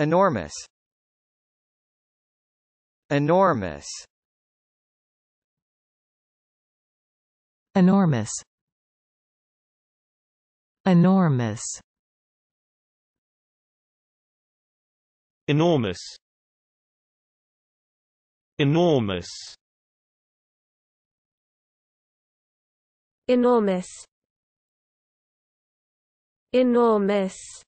Enormous Enormous Enormous Enormous Enormous Enormous Enormous Enormous